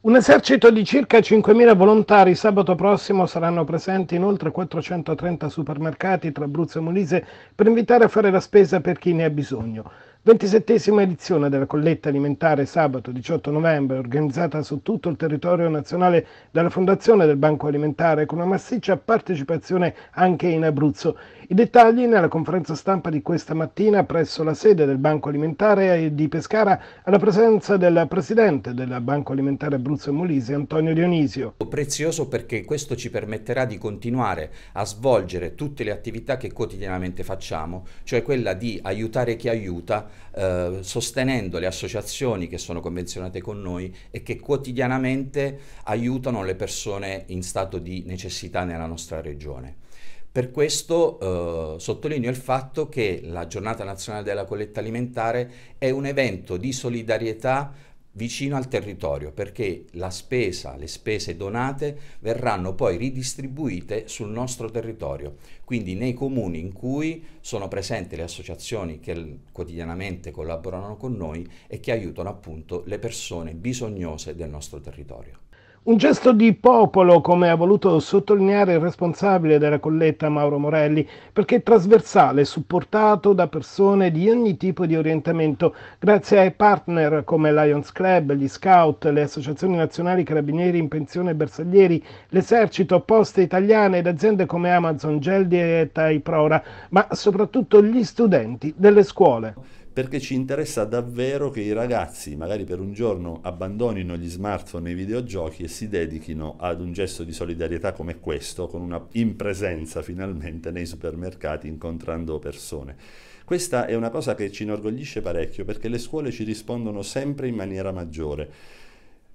Un esercito di circa 5.000 volontari sabato prossimo saranno presenti in oltre 430 supermercati tra Abruzzo e Molise per invitare a fare la spesa per chi ne ha bisogno. 27esima edizione della colletta alimentare sabato 18 novembre, organizzata su tutto il territorio nazionale dalla Fondazione del Banco Alimentare con una massiccia partecipazione anche in Abruzzo. I dettagli nella conferenza stampa di questa mattina presso la sede del Banco Alimentare di Pescara alla presenza del presidente del Banco Alimentare Abruzzo e Molise, Antonio Dionisio. Prezioso perché questo ci permetterà di continuare a svolgere tutte le attività che quotidianamente facciamo, cioè quella di aiutare chi aiuta eh, sostenendo le associazioni che sono convenzionate con noi e che quotidianamente aiutano le persone in stato di necessità nella nostra regione. Per questo eh, sottolineo il fatto che la Giornata Nazionale della Colletta Alimentare è un evento di solidarietà vicino al territorio perché la spesa, le spese donate verranno poi ridistribuite sul nostro territorio, quindi nei comuni in cui sono presenti le associazioni che quotidianamente collaborano con noi e che aiutano appunto le persone bisognose del nostro territorio. Un gesto di popolo, come ha voluto sottolineare il responsabile della colletta Mauro Morelli, perché è trasversale, supportato da persone di ogni tipo di orientamento, grazie ai partner come Lions Club, gli Scout, le associazioni nazionali carabinieri in pensione e bersaglieri, l'esercito, poste italiane ed aziende come Amazon, Geldi e Tai Prora, ma soprattutto gli studenti delle scuole perché ci interessa davvero che i ragazzi magari per un giorno abbandonino gli smartphone e i videogiochi e si dedichino ad un gesto di solidarietà come questo, con una in presenza finalmente nei supermercati incontrando persone. Questa è una cosa che ci inorgoglisce parecchio perché le scuole ci rispondono sempre in maniera maggiore.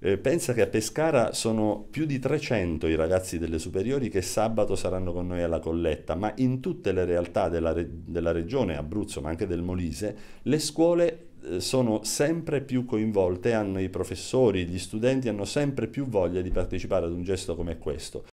Eh, pensa che a Pescara sono più di 300 i ragazzi delle superiori che sabato saranno con noi alla colletta, ma in tutte le realtà della, re- della regione Abruzzo, ma anche del Molise, le scuole eh, sono sempre più coinvolte, hanno i professori, gli studenti hanno sempre più voglia di partecipare ad un gesto come questo.